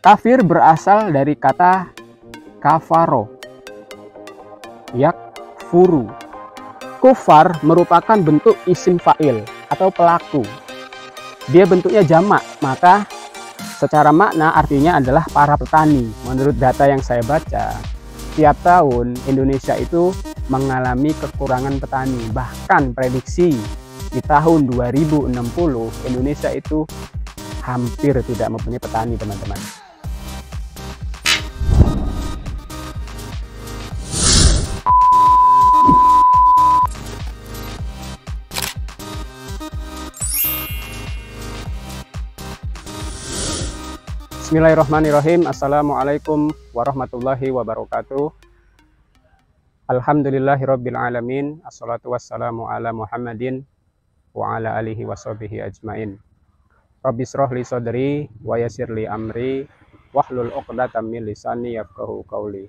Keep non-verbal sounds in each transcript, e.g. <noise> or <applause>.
Kafir berasal dari kata kafaro, yak furu. Kufar merupakan bentuk isim fa'il atau pelaku. Dia bentuknya jamak, maka secara makna artinya adalah para petani. Menurut data yang saya baca, tiap tahun Indonesia itu mengalami kekurangan petani. Bahkan prediksi di tahun 2060 Indonesia itu hampir tidak mempunyai petani, teman-teman. Bismillahirrahmanirrahim. Assalamualaikum warahmatullahi wabarakatuh. Alhamdulillahirabbil alamin. Assalatu wassalamu ala Muhammadin wa ala alihi wa ajmain. Rabbi israh li sadri wa yasir li amri wahlul 'uqdatam min lisani yafkahu qawli.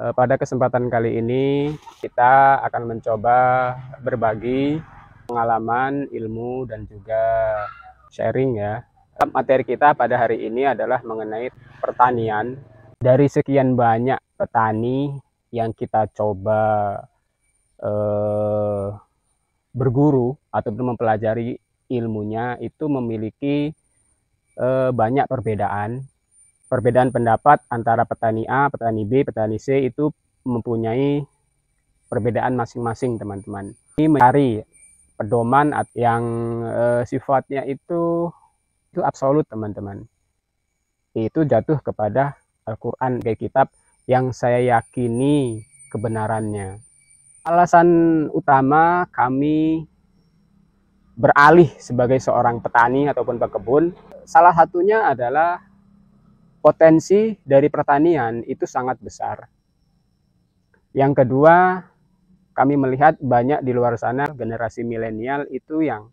E, pada kesempatan kali ini kita akan mencoba berbagi pengalaman, ilmu dan juga sharing ya materi kita pada hari ini adalah mengenai pertanian. Dari sekian banyak petani yang kita coba eh, berguru atau mempelajari ilmunya itu memiliki eh, banyak perbedaan. Perbedaan pendapat antara petani A, petani B, petani C itu mempunyai perbedaan masing-masing teman-teman. Ini mencari pedoman yang eh, sifatnya itu itu absolut teman-teman itu jatuh kepada Al-Quran dari kitab yang saya yakini kebenarannya alasan utama kami beralih sebagai seorang petani ataupun pekebun salah satunya adalah potensi dari pertanian itu sangat besar yang kedua kami melihat banyak di luar sana generasi milenial itu yang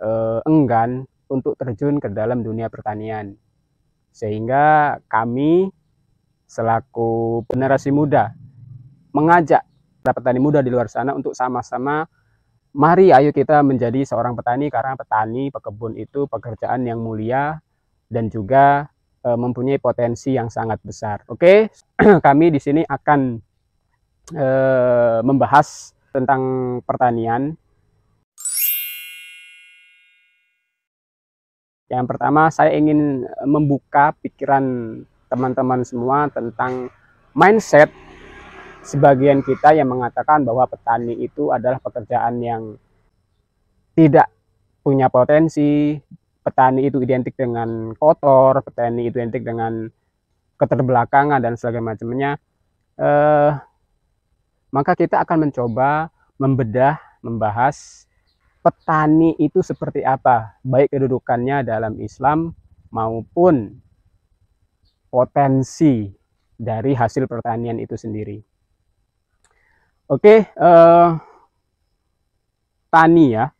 eh, enggan untuk terjun ke dalam dunia pertanian. Sehingga kami selaku generasi muda mengajak para petani muda di luar sana untuk sama-sama mari ayo kita menjadi seorang petani karena petani pekebun itu pekerjaan yang mulia dan juga e, mempunyai potensi yang sangat besar. Oke, <clears throat> kami di sini akan e, membahas tentang pertanian Yang pertama, saya ingin eh, membuka pikiran teman-teman semua tentang mindset sebagian kita yang mengatakan bahwa petani itu adalah pekerjaan yang tidak punya potensi, petani itu identik dengan kotor, petani itu identik dengan keterbelakangan dan sebagainya macamnya. Eh, maka kita akan mencoba membedah, membahas petani itu seperti apa, baik kedudukannya dalam Islam maupun potensi dari hasil pertanian itu sendiri. Oke, eh, tani ya,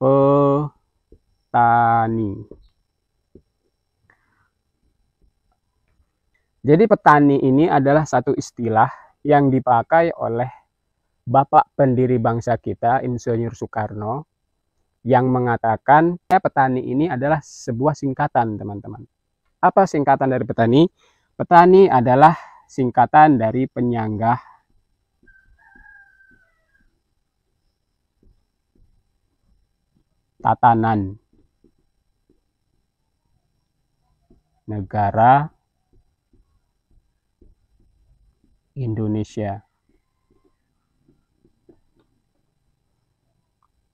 petani. Jadi petani ini adalah satu istilah yang dipakai oleh Bapak pendiri bangsa kita, Insinyur Soekarno, yang mengatakan ya, petani ini adalah sebuah singkatan, teman-teman. Apa singkatan dari petani? Petani adalah singkatan dari penyanggah tatanan negara Indonesia.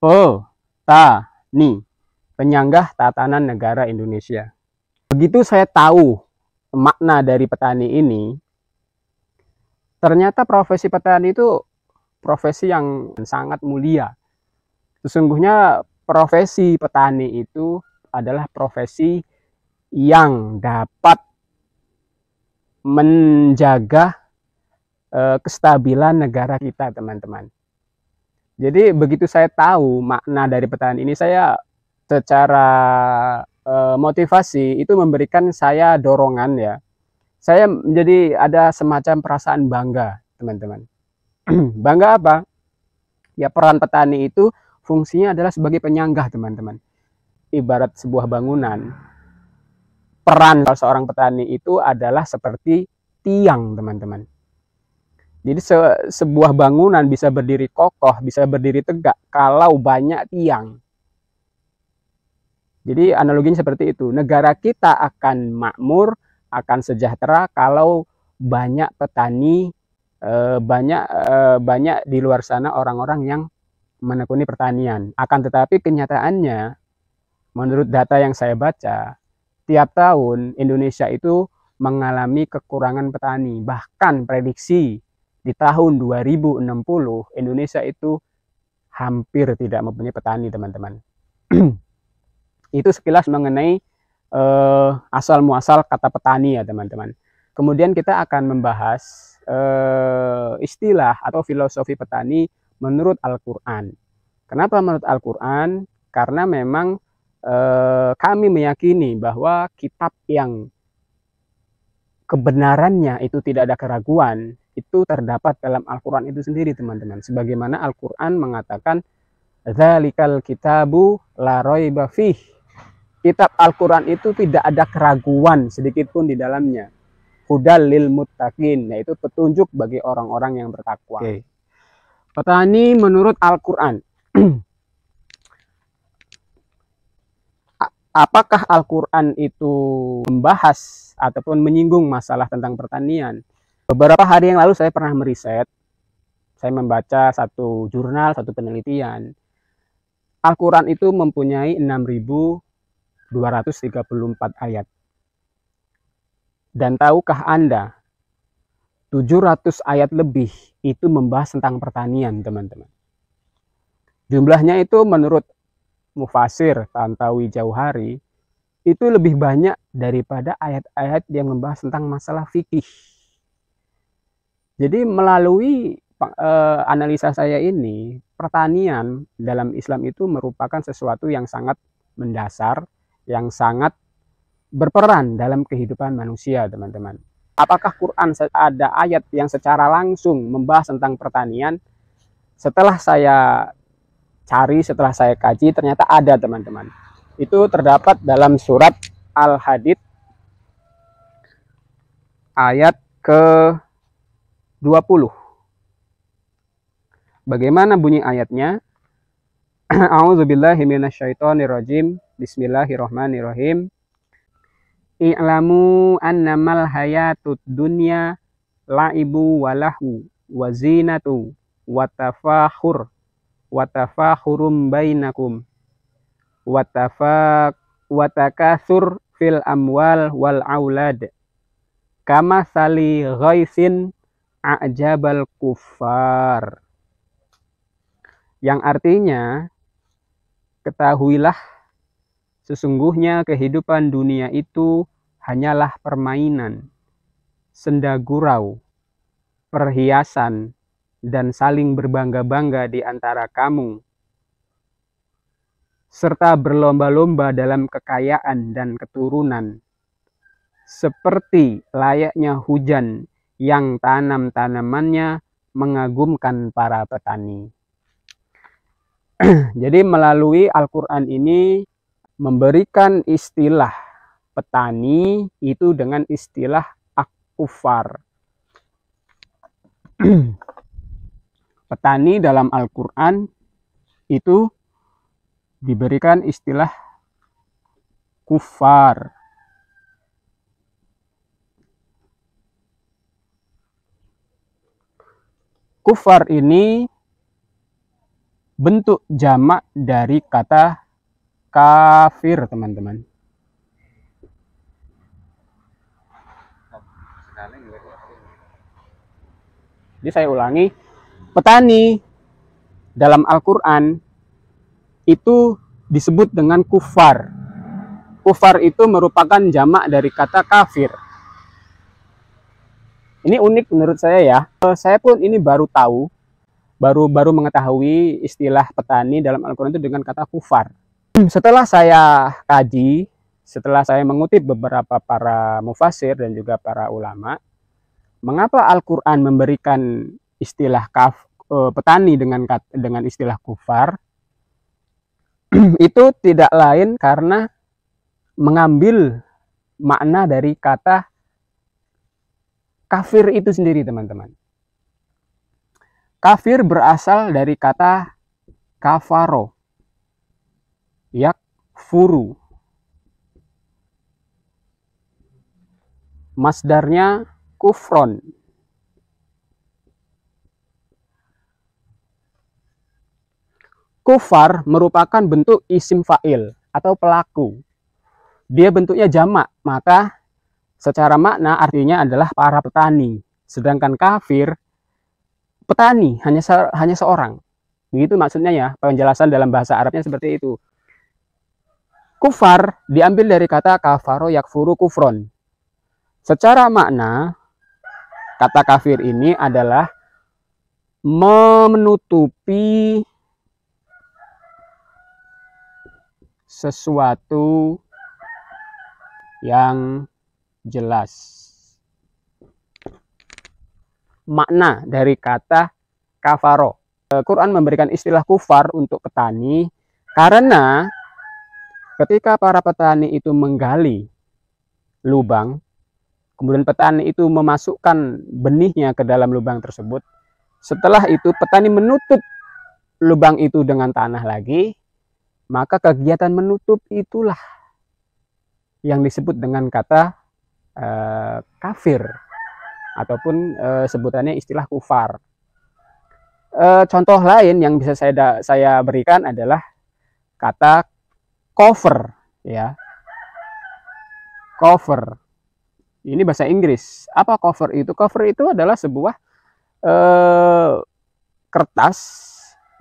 Petani, penyanggah tatanan negara Indonesia. Begitu saya tahu makna dari petani ini, ternyata profesi petani itu profesi yang sangat mulia. Sesungguhnya profesi petani itu adalah profesi yang dapat menjaga eh, kestabilan negara kita, teman-teman. Jadi begitu saya tahu makna dari pertanyaan ini saya secara eh, motivasi itu memberikan saya dorongan ya. Saya menjadi ada semacam perasaan bangga, teman-teman. <clears throat> bangga apa? Ya peran petani itu fungsinya adalah sebagai penyanggah, teman-teman. Ibarat sebuah bangunan, peran seorang petani itu adalah seperti tiang, teman-teman. Jadi se sebuah bangunan bisa berdiri kokoh, bisa berdiri tegak kalau banyak tiang. Jadi analoginya seperti itu. Negara kita akan makmur, akan sejahtera kalau banyak petani, eh, banyak eh, banyak di luar sana orang-orang yang menekuni pertanian. Akan tetapi kenyataannya menurut data yang saya baca, tiap tahun Indonesia itu mengalami kekurangan petani. Bahkan prediksi di tahun 2060 Indonesia itu hampir tidak mempunyai petani teman-teman <clears throat> itu sekilas mengenai uh, eh, asal muasal kata petani ya teman-teman kemudian kita akan membahas uh, istilah atau filosofi petani menurut Al-Quran kenapa menurut Al-Quran karena memang uh, kami meyakini bahwa kitab yang kebenarannya itu tidak ada keraguan itu terdapat dalam Al-Quran itu sendiri teman-teman. Sebagaimana Al-Quran mengatakan, Zalikal kitabu laroi bafih. Kitab Al-Quran itu tidak ada keraguan sedikit pun di dalamnya. Hudal lil muttaqin, yaitu petunjuk bagi orang-orang yang bertakwa. Okay. Petani menurut Al-Quran. <clears throat> Apakah Al-Quran itu membahas ataupun menyinggung masalah tentang pertanian? Beberapa hari yang lalu saya pernah meriset, saya membaca satu jurnal, satu penelitian. Al-Quran itu mempunyai 6.234 ayat. Dan tahukah Anda, 700 ayat lebih itu membahas tentang pertanian, teman-teman. Jumlahnya itu menurut Mufasir Tantawi Jauhari, itu lebih banyak daripada ayat-ayat yang membahas tentang masalah fikih jadi melalui uh, analisa saya ini, pertanian dalam Islam itu merupakan sesuatu yang sangat mendasar, yang sangat berperan dalam kehidupan manusia, teman-teman. Apakah Quran ada ayat yang secara langsung membahas tentang pertanian? Setelah saya cari, setelah saya kaji, ternyata ada, teman-teman. Itu terdapat dalam surat Al-Hadid ayat ke 20. Bagaimana bunyi ayatnya? <clears throat> A'udzubillahi minasyaitonirrajim. Bismillahirrahmanirrahim. I'lamu annamal hayatud dunya la'ibu walahu wa zinatu wa tafakhur wa tafakhurum bainakum wa tafak wa takatsur fil amwal wal aulad kama sali ghaisin ajabal kufar yang artinya ketahuilah sesungguhnya kehidupan dunia itu hanyalah permainan senda gurau perhiasan dan saling berbangga-bangga di antara kamu serta berlomba-lomba dalam kekayaan dan keturunan seperti layaknya hujan yang tanam-tanamannya mengagumkan para petani. <clears throat> Jadi melalui Al-Quran ini memberikan istilah petani itu dengan istilah akufar. <clears throat> petani dalam Al-Quran itu diberikan istilah kufar. kufar ini bentuk jamak dari kata kafir, teman-teman. Jadi saya ulangi, petani dalam Al-Qur'an itu disebut dengan kufar. Kufar itu merupakan jamak dari kata kafir. Ini unik menurut saya ya. Eh, saya pun ini baru tahu, baru baru mengetahui istilah petani dalam Al-Qur'an itu dengan kata kufar. Hmm, setelah saya kaji, setelah saya mengutip beberapa para mufasir dan juga para ulama, mengapa Al-Qur'an memberikan istilah kaf, eh, petani dengan dengan istilah kufar? Hmm, itu tidak lain karena mengambil makna dari kata kafir itu sendiri teman-teman. Kafir berasal dari kata kafaro. Yak furu. Masdarnya kufron. Kufar merupakan bentuk isim fa'il atau pelaku. Dia bentuknya jamak, maka Secara makna artinya adalah para petani. Sedangkan kafir petani hanya se hanya seorang. Begitu maksudnya ya, penjelasan dalam bahasa Arabnya seperti itu. Kufar diambil dari kata kafaro yakfuru kufron. Secara makna kata kafir ini adalah menutupi sesuatu yang jelas. Makna dari kata kafaro. Eh, Quran memberikan istilah kufar untuk petani karena ketika para petani itu menggali lubang, kemudian petani itu memasukkan benihnya ke dalam lubang tersebut, setelah itu petani menutup lubang itu dengan tanah lagi, maka kegiatan menutup itulah yang disebut dengan kata eh, kafir ataupun eh, sebutannya istilah kufar. Eh, contoh lain yang bisa saya saya berikan adalah kata cover ya. Cover. Ini bahasa Inggris. Apa cover itu? Cover itu adalah sebuah eh, kertas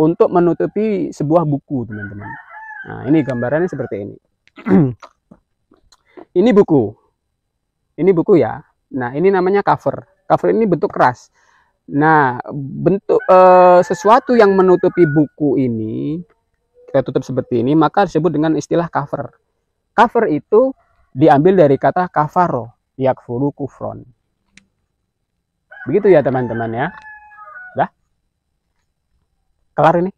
untuk menutupi sebuah buku, teman-teman. Nah, ini gambarannya seperti ini. <clears throat> ini buku. Ini buku ya. Nah, ini namanya cover. Cover ini bentuk keras. Nah, bentuk e, sesuatu yang menutupi buku ini kita tutup seperti ini, maka disebut dengan istilah cover. Cover itu diambil dari kata kafaro, yakfuru kufron. Begitu ya teman-teman ya. Dah? Kelar ini.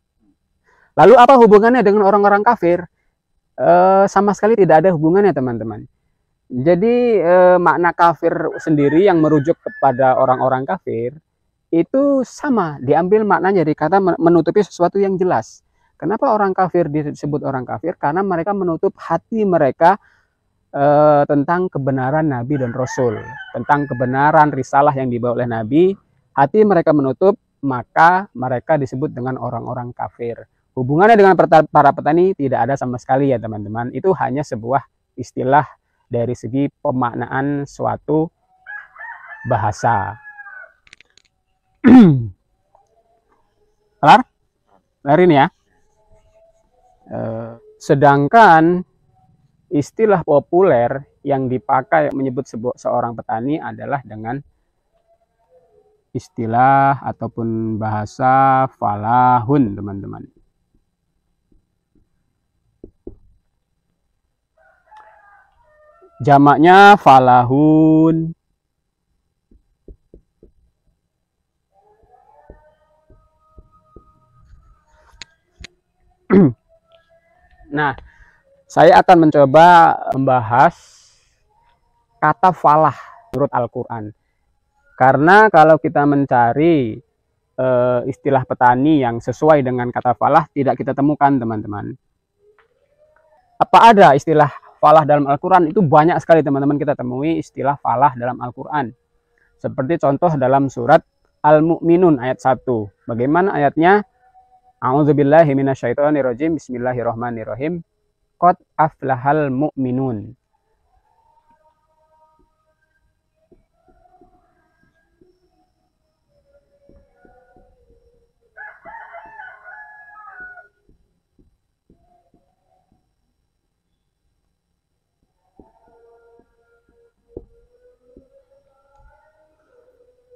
Lalu apa hubungannya dengan orang-orang kafir? E, sama sekali tidak ada hubungannya teman-teman. Jadi eh, makna kafir sendiri yang merujuk kepada orang-orang kafir itu sama diambil makna dari kata menutupi sesuatu yang jelas. Kenapa orang kafir disebut orang kafir? Karena mereka menutup hati mereka eh, tentang kebenaran Nabi dan Rasul, tentang kebenaran risalah yang dibawa oleh Nabi. Hati mereka menutup, maka mereka disebut dengan orang-orang kafir. Hubungannya dengan para petani tidak ada sama sekali ya teman-teman. Itu hanya sebuah istilah dari segi pemaknaan suatu bahasa. Kelar? <clears throat> Kelar ini ya. Eh, sedangkan istilah populer yang dipakai menyebut seorang petani adalah dengan istilah ataupun bahasa falahun, teman-teman. jamaknya falahun <clears throat> nah saya akan mencoba membahas kata falah menurut Al-Quran karena kalau kita mencari e, istilah petani yang sesuai dengan kata falah tidak kita temukan teman-teman apa ada istilah falah dalam Al-Quran itu banyak sekali teman-teman kita temui istilah falah dalam Al-Quran. Seperti contoh dalam surat Al-Mu'minun ayat 1. Bagaimana ayatnya? A'udzubillahiminasyaitonirrojim bismillahirrohmanirrohim. Bismillahirrahmanirrahim. Qad aflahal mu'minun.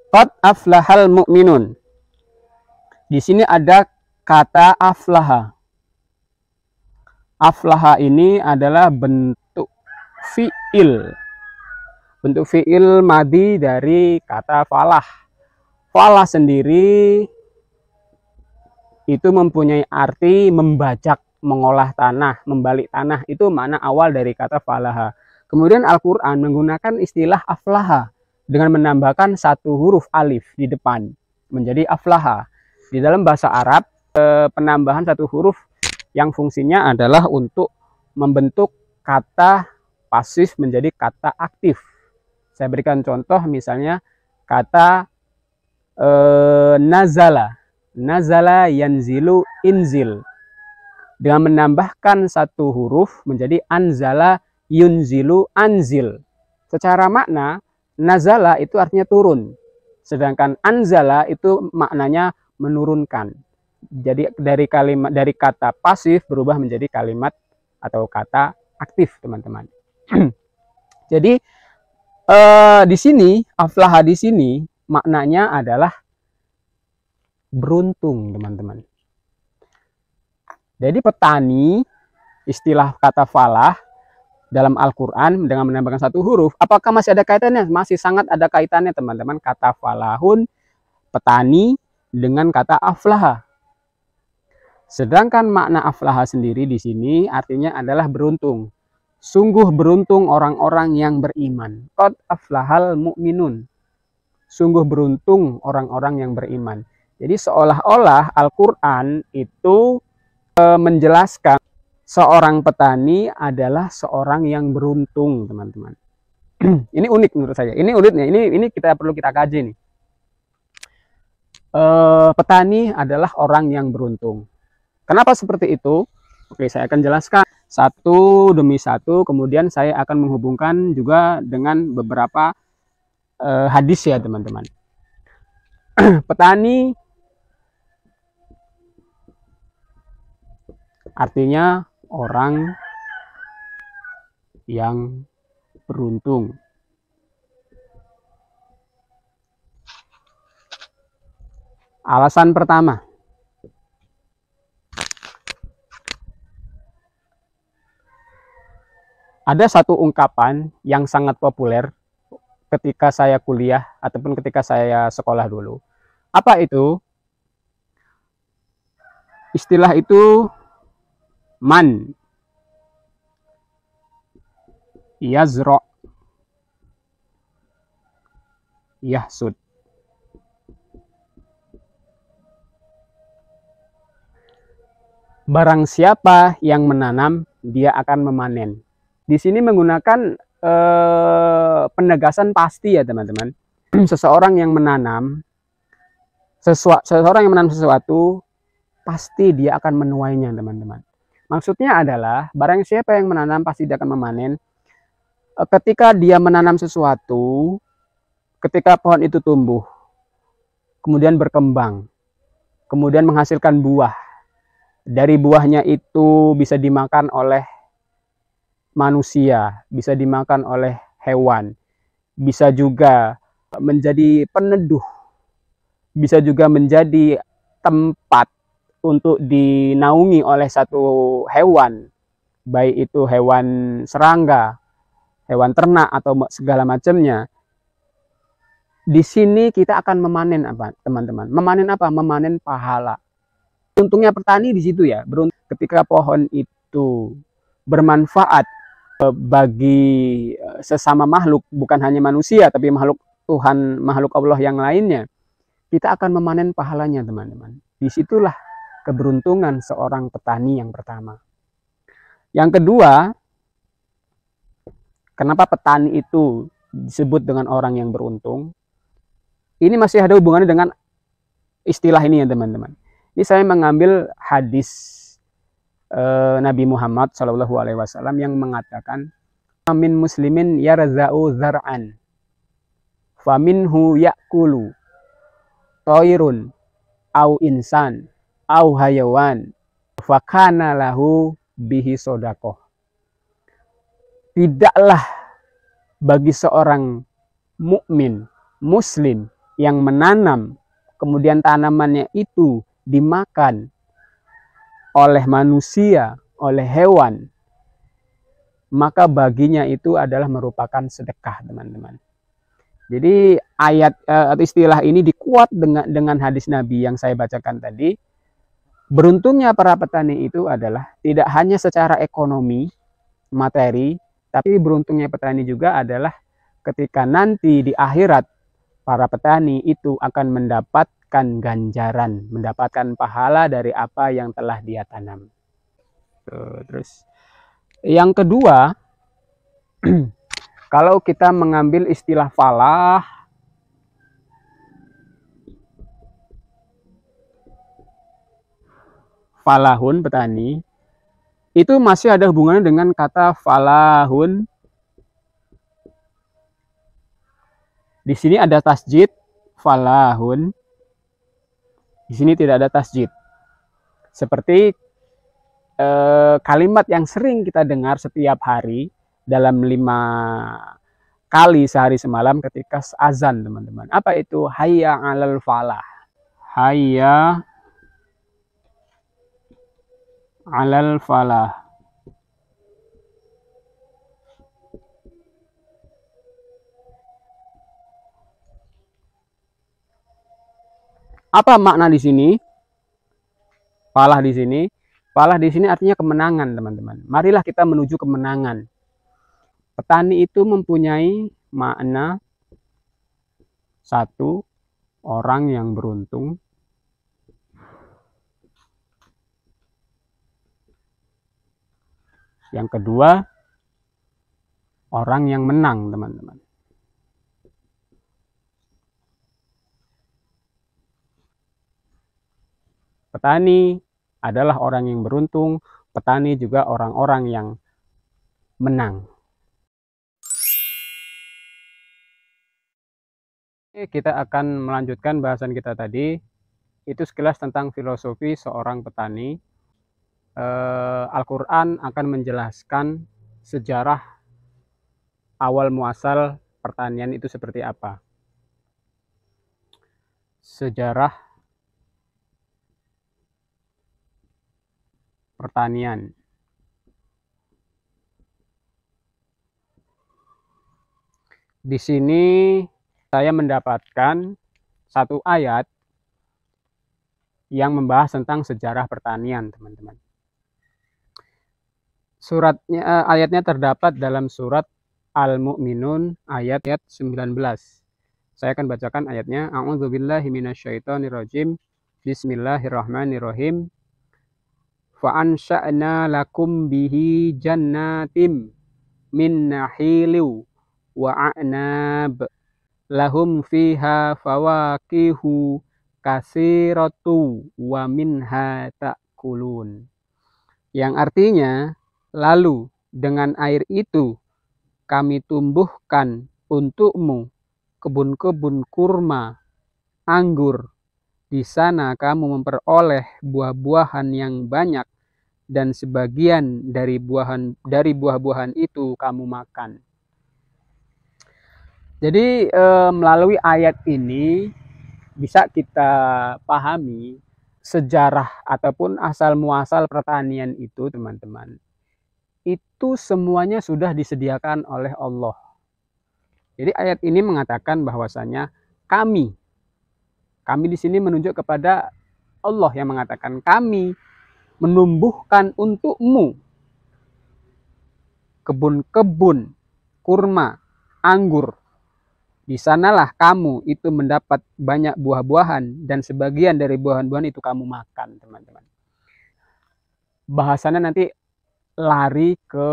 Qad aflahal mu'minun. Di sini ada kata aflaha. Aflaha ini adalah bentuk fi'il. Bentuk fi'il madi dari kata falah. Falah sendiri itu mempunyai arti membajak, mengolah tanah, membalik tanah. Itu mana awal dari kata falaha. Kemudian Al-Quran menggunakan istilah aflaha dengan menambahkan satu huruf alif di depan menjadi aflaha. Di dalam bahasa Arab, eh, penambahan satu huruf yang fungsinya adalah untuk membentuk kata pasif menjadi kata aktif. Saya berikan contoh misalnya kata eh, nazala. Nazala yanzilu inzil. Dengan menambahkan satu huruf menjadi anzala yunzilu anzil. Secara makna nazala itu artinya turun. Sedangkan anzala itu maknanya menurunkan. Jadi dari kalimat dari kata pasif berubah menjadi kalimat atau kata aktif, teman-teman. <clears throat> Jadi eh, di sini aflaha di sini maknanya adalah beruntung, teman-teman. Jadi petani istilah kata falah dalam Al-Quran dengan menambahkan satu huruf, apakah masih ada kaitannya? Masih sangat ada kaitannya teman-teman. Kata falahun, petani, dengan kata aflaha. Sedangkan makna aflaha sendiri di sini artinya adalah beruntung. Sungguh beruntung orang-orang yang beriman. Qad aflahal mu'minun. Sungguh beruntung orang-orang yang beriman. Jadi seolah-olah Al-Qur'an itu eh, menjelaskan seorang petani adalah seorang yang beruntung, teman-teman. <clears throat> ini unik menurut saya. Ini uniknya. Ini ini kita perlu kita kaji nih. E, petani adalah orang yang beruntung. Kenapa seperti itu? Oke, saya akan jelaskan satu demi satu. Kemudian saya akan menghubungkan juga dengan beberapa e, hadis ya, teman-teman. <clears throat> petani artinya orang yang beruntung. Alasan pertama, ada satu ungkapan yang sangat populer ketika saya kuliah ataupun ketika saya sekolah dulu. Apa itu? Istilah itu man yazra yahsud Barang siapa yang menanam, dia akan memanen. Di sini menggunakan eh, penegasan pasti ya teman-teman. <clears throat> seseorang yang menanam sesuatu, seseorang yang menanam sesuatu pasti dia akan menuainya teman-teman. Maksudnya adalah barang siapa yang menanam pasti dia akan memanen. Eh, ketika dia menanam sesuatu, ketika pohon itu tumbuh, kemudian berkembang, kemudian menghasilkan buah. Dari buahnya itu bisa dimakan oleh manusia, bisa dimakan oleh hewan, bisa juga menjadi peneduh, bisa juga menjadi tempat untuk dinaungi oleh satu hewan, baik itu hewan serangga, hewan ternak atau segala macamnya. Di sini kita akan memanen apa, teman-teman? Memanen apa? Memanen pahala. Untungnya petani di situ ya, beruntung ketika pohon itu bermanfaat e, bagi e, sesama makhluk, bukan hanya manusia, tapi makhluk Tuhan, makhluk Allah yang lainnya, kita akan memanen pahalanya, teman-teman. Disitulah keberuntungan seorang petani yang pertama. Yang kedua, kenapa petani itu disebut dengan orang yang beruntung? Ini masih ada hubungannya dengan istilah ini ya teman-teman. Ini saya mengambil hadis eh, Nabi Muhammad Shallallahu Alaihi Wasallam yang mengatakan, "Amin muslimin yarzau zar'an, faminhu yakulu, toirun, au insan." au hayawan fakana lahu bihi sodakoh. Tidaklah bagi seorang mukmin muslim yang menanam kemudian tanamannya itu dimakan oleh manusia, oleh hewan, maka baginya itu adalah merupakan sedekah, teman-teman. Jadi ayat eh, atau istilah ini dikuat dengan dengan hadis Nabi yang saya bacakan tadi Beruntungnya para petani itu adalah tidak hanya secara ekonomi, materi, tapi beruntungnya petani juga adalah ketika nanti di akhirat para petani itu akan mendapatkan ganjaran, mendapatkan pahala dari apa yang telah dia tanam. terus yang kedua, <clears throat> kalau kita mengambil istilah falah falahun petani itu masih ada hubungannya dengan kata falahun. Di sini ada tasjid falahun. Di sini tidak ada tasjid. Seperti eh, kalimat yang sering kita dengar setiap hari dalam lima kali sehari semalam ketika azan teman-teman. Apa itu? Hayya alal falah. Hayya alal falah Apa makna di sini? Falah di sini. Falah di sini artinya kemenangan, teman-teman. Marilah kita menuju kemenangan. Petani itu mempunyai makna satu orang yang beruntung Yang kedua, orang yang menang, teman-teman. Petani adalah orang yang beruntung, petani juga orang-orang yang menang. kita akan melanjutkan bahasan kita tadi. Itu sekilas tentang filosofi seorang petani eh, Al-Quran akan menjelaskan sejarah awal muasal pertanian itu seperti apa. Sejarah pertanian. Di sini saya mendapatkan satu ayat yang membahas tentang sejarah pertanian, teman-teman. Suratnya uh, ayatnya terdapat dalam surat Al-Mu'minun ayat 19. Saya akan bacakan ayatnya. A'udzubillahi minasyaitonirrajim. Bismillahirrahmanirrahim. Faansha'na lakum bihi jannatim min wa anab Lahum fiha fawakihu kasiratu wa minha ta'kulun. Yang artinya Lalu dengan air itu kami tumbuhkan untukmu kebun-kebun kurma, anggur. Di sana kamu memperoleh buah-buahan yang banyak dan sebagian dari buahan dari buah-buahan itu kamu makan. Jadi e, melalui ayat ini bisa kita pahami sejarah ataupun asal muasal pertanian itu, teman-teman itu semuanya sudah disediakan oleh Allah. Jadi ayat ini mengatakan bahwasanya kami kami di sini menunjuk kepada Allah yang mengatakan kami menumbuhkan untukmu kebun-kebun kurma, anggur. Di sanalah kamu itu mendapat banyak buah-buahan dan sebagian dari buah-buahan itu kamu makan, teman-teman. Bahasannya nanti lari ke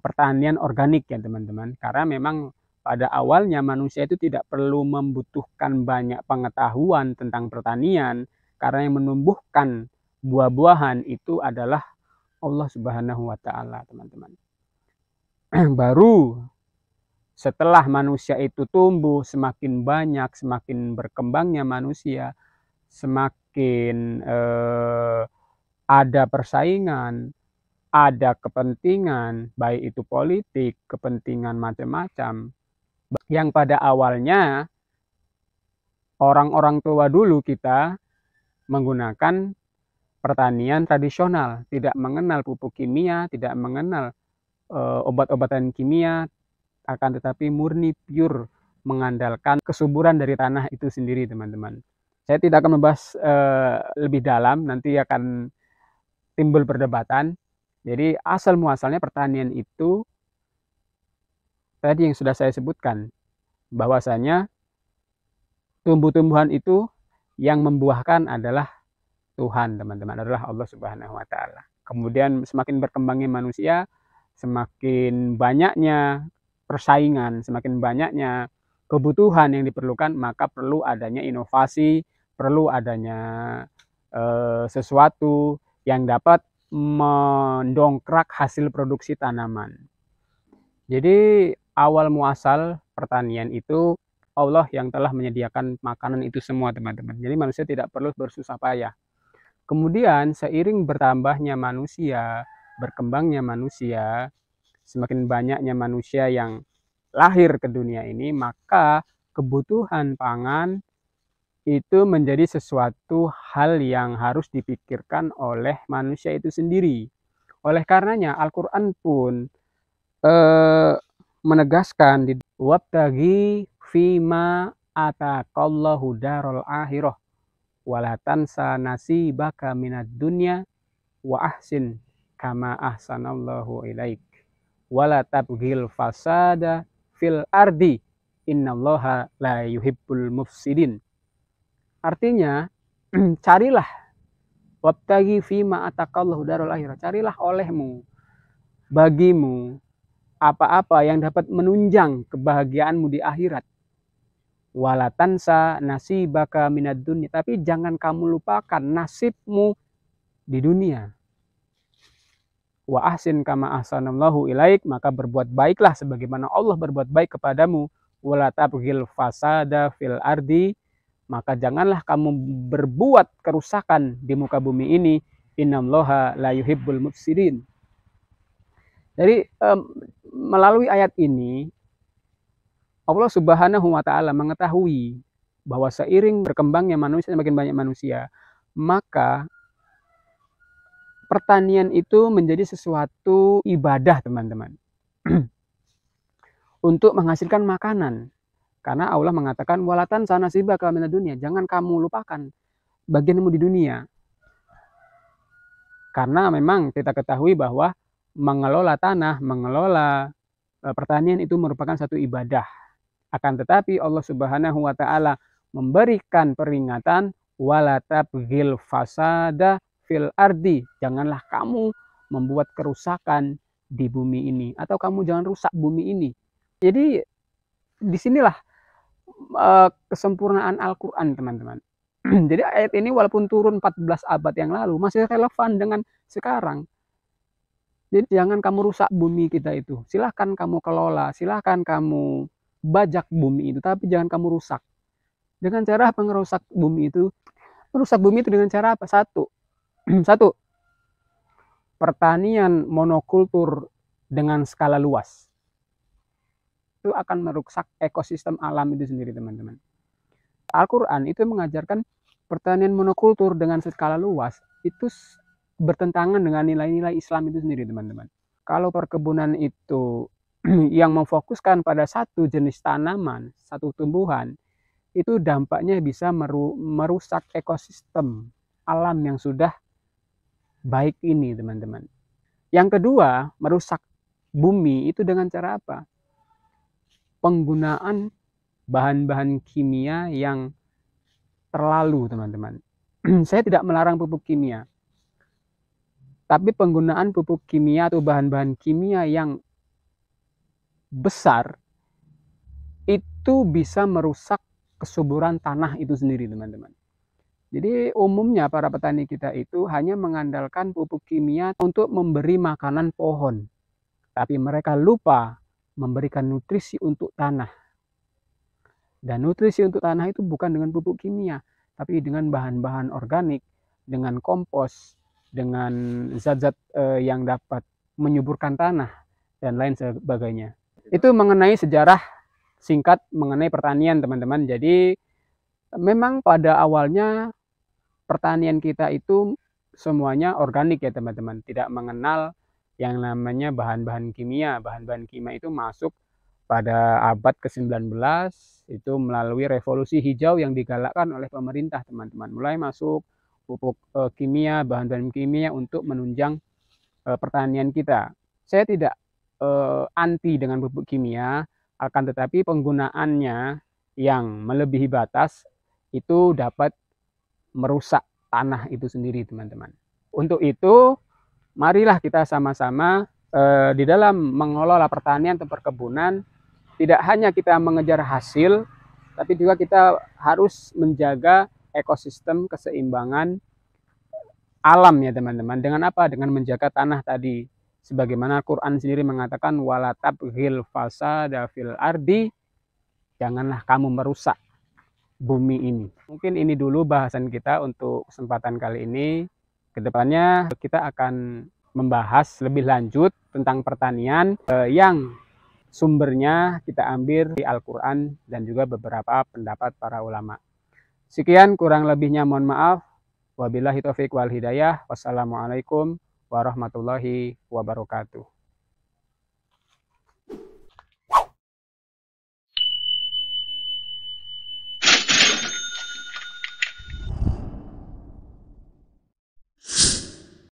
pertanian organik ya teman-teman karena memang pada awalnya manusia itu tidak perlu membutuhkan banyak pengetahuan tentang pertanian karena yang menumbuhkan buah-buahan itu adalah Allah Subhanahu wa taala teman-teman <clears throat> baru setelah manusia itu tumbuh semakin banyak semakin berkembangnya manusia semakin eh, ada persaingan ada kepentingan, baik itu politik, kepentingan macam-macam, yang pada awalnya orang-orang tua dulu kita menggunakan pertanian tradisional, tidak mengenal pupuk kimia, tidak mengenal e, obat-obatan kimia, akan tetapi murni pure mengandalkan kesuburan dari tanah itu sendiri, teman-teman. Saya tidak akan membahas e, lebih dalam, nanti akan timbul perdebatan. Jadi asal muasalnya pertanian itu tadi yang sudah saya sebutkan bahwasanya tumbuh-tumbuhan itu yang membuahkan adalah Tuhan, teman-teman, adalah Allah Subhanahu wa taala. Kemudian semakin berkembangnya manusia, semakin banyaknya persaingan, semakin banyaknya kebutuhan yang diperlukan, maka perlu adanya inovasi, perlu adanya e, sesuatu yang dapat mendongkrak hasil produksi tanaman. Jadi awal muasal pertanian itu Allah yang telah menyediakan makanan itu semua teman-teman. Jadi manusia tidak perlu bersusah payah. Kemudian seiring bertambahnya manusia, berkembangnya manusia, semakin banyaknya manusia yang lahir ke dunia ini, maka kebutuhan pangan itu menjadi sesuatu hal yang harus dipikirkan oleh manusia itu sendiri. Oleh karenanya Al-Qur'an pun eh, menegaskan di wabtagi fima ataqallahu darul akhirah walatansa nasibaka minad dunya wa ahsin kama ahsanallahu ilaik walatabgil fasada fil ardi innallaha la yuhibbul mufsidin Artinya, <clears throat> carilah wabtagi fima atakallahu darul akhirah. Carilah olehmu, bagimu, apa-apa yang dapat menunjang kebahagiaanmu di akhirat. Walatansa nasibaka minad dunia. Tapi jangan kamu lupakan nasibmu di dunia. Wa ahsin kama ahsanallahu ilaik. Maka berbuat baiklah sebagaimana Allah berbuat baik kepadamu. Walatabgil fasada fil ardi maka janganlah kamu berbuat kerusakan di muka bumi ini. Innamloha la yuhibbul mufsidin. Jadi um, melalui ayat ini Allah Subhanahu wa taala mengetahui bahwa seiring berkembangnya manusia semakin banyak manusia, maka pertanian itu menjadi sesuatu ibadah, teman-teman. <clears throat> Untuk menghasilkan makanan. Karena Allah mengatakan walatan sana siba kamina dunia. Jangan kamu lupakan bagianmu di dunia. Karena memang kita ketahui bahwa mengelola tanah, mengelola e, pertanian itu merupakan satu ibadah. Akan tetapi Allah Subhanahu wa taala memberikan peringatan gil fasada fil ardi. Janganlah kamu membuat kerusakan di bumi ini atau kamu jangan rusak bumi ini. Jadi disinilah Eh, kesempurnaan Al-Quran teman-teman. <clears throat> Jadi ayat ini walaupun turun 14 abad yang lalu masih relevan dengan sekarang. Jadi jangan kamu rusak bumi kita itu. Silahkan kamu kelola, silahkan kamu bajak bumi itu, tapi jangan kamu rusak. Dengan cara pengerusak bumi itu? Merusak bumi itu dengan cara apa? Satu, <clears throat> satu pertanian monokultur dengan skala luas itu akan merusak ekosistem alam itu sendiri teman-teman. Al-Quran itu mengajarkan pertanian monokultur dengan skala luas itu bertentangan dengan nilai-nilai Islam itu sendiri teman-teman. Kalau perkebunan itu <clears throat> yang memfokuskan pada satu jenis tanaman, satu tumbuhan, itu dampaknya bisa meru merusak ekosistem alam yang sudah baik ini teman-teman. Yang kedua, merusak bumi itu dengan cara apa? penggunaan bahan-bahan kimia yang terlalu teman-teman. <clears throat> Saya tidak melarang pupuk kimia. Tapi penggunaan pupuk kimia atau bahan-bahan kimia yang besar itu bisa merusak kesuburan tanah itu sendiri teman-teman. Jadi umumnya para petani kita itu hanya mengandalkan pupuk kimia untuk memberi makanan pohon. Tapi mereka lupa memberikan nutrisi untuk tanah. Dan nutrisi untuk tanah itu bukan dengan pupuk kimia, tapi dengan bahan-bahan organik, dengan kompos, dengan zat-zat eh, yang dapat menyuburkan tanah dan lain sebagainya. Itu mengenai sejarah singkat mengenai pertanian, teman-teman. Jadi memang pada awalnya pertanian kita itu semuanya organik ya, teman-teman. Tidak mengenal yang namanya bahan-bahan kimia. Bahan-bahan kimia itu masuk pada abad ke-19 itu melalui revolusi hijau yang digalakkan oleh pemerintah, teman-teman. Mulai masuk pupuk e, kimia, bahan-bahan kimia untuk menunjang e, pertanian kita. Saya tidak e, anti dengan pupuk kimia, akan tetapi penggunaannya yang melebihi batas itu dapat merusak tanah itu sendiri, teman-teman. Untuk itu, marilah kita sama-sama eh, di dalam mengelola pertanian atau perkebunan tidak hanya kita mengejar hasil tapi juga kita harus menjaga ekosistem keseimbangan alam ya teman-teman dengan apa dengan menjaga tanah tadi sebagaimana Quran sendiri mengatakan walatab gil fasada dafil ardi janganlah kamu merusak bumi ini mungkin ini dulu bahasan kita untuk kesempatan kali ini Kedepannya kita akan membahas lebih lanjut tentang pertanian eh, yang sumbernya kita ambil di Al-Quran dan juga beberapa pendapat para ulama. Sekian kurang lebihnya mohon maaf. Wabillahi taufiq wal hidayah. Wassalamualaikum warahmatullahi wabarakatuh.